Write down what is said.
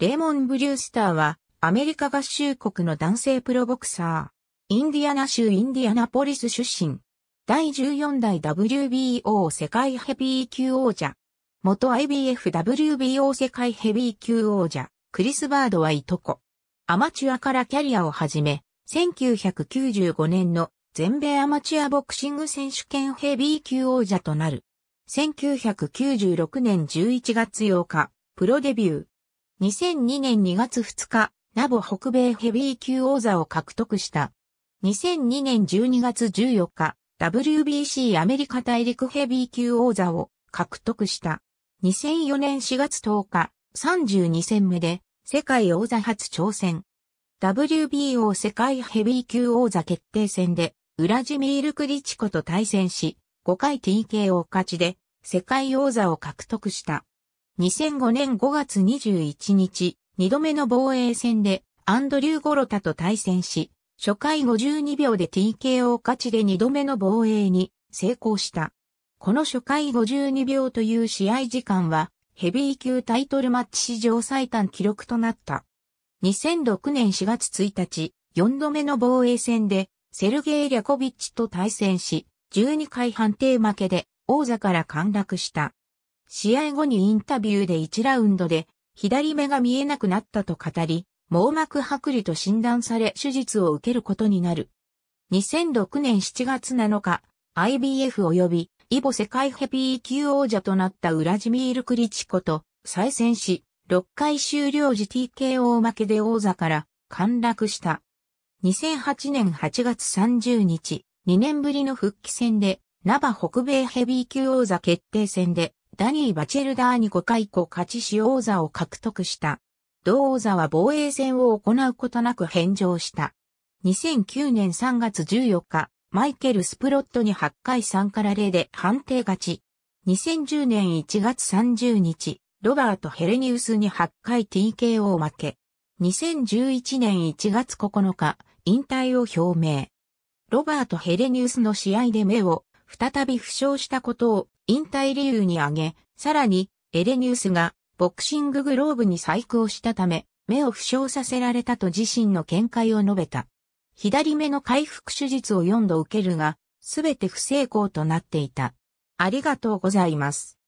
レーモン・ブリュースターは、アメリカ合衆国の男性プロボクサー。インディアナ州インディアナポリス出身。第14代 WBO 世界ヘビー級王者。元 IBF WBO 世界ヘビー級王者、クリス・バードはいとこ。アマチュアからキャリアを始め、1995年の全米アマチュアボクシング選手権ヘビー級王者となる。1996年11月8日、プロデビュー。2002年2月2日、ナボ北米ヘビー級王座を獲得した。2002年12月14日、WBC アメリカ大陸ヘビー級王座を獲得した。2004年4月10日、32戦目で世界王座初挑戦。WBO 世界ヘビー級王座決定戦で、ウラジミール・クリチコと対戦し、5回 TK o 勝ちで、世界王座を獲得した。2005年5月21日、2度目の防衛戦でアンドリュー・ゴロタと対戦し、初回52秒で TKO 勝ちで2度目の防衛に成功した。この初回52秒という試合時間は、ヘビー級タイトルマッチ史上最短記録となった。2006年4月1日、4度目の防衛戦で、セルゲイ・リャコビッチと対戦し、12回判定負けで王座から陥落した。試合後にインタビューで1ラウンドで左目が見えなくなったと語り、網膜剥離と診断され手術を受けることになる。2006年7月7日、IBF 及びイボ世界ヘビー級王者となったウラジミール・クリチコと再戦し、6回終了時 TKO 負けで王座から陥落した。2008年8月30日、2年ぶりの復帰戦で、ナバ北米ヘビー級王座決定戦で、ダニー・バチェルダーに5回降勝ちし王座を獲得した。同王座は防衛戦を行うことなく返上した。2009年3月14日、マイケル・スプロットに8回3から0で判定勝ち。2010年1月30日、ロバート・ヘレニウスに8回 TKO 負け。2011年1月9日、引退を表明。ロバート・ヘレニウスの試合で目を再び負傷したことを引退理由に挙げ、さらにエレニウスがボクシンググローブに細工をしたため、目を負傷させられたと自身の見解を述べた。左目の回復手術を4度受けるが、すべて不成功となっていた。ありがとうございます。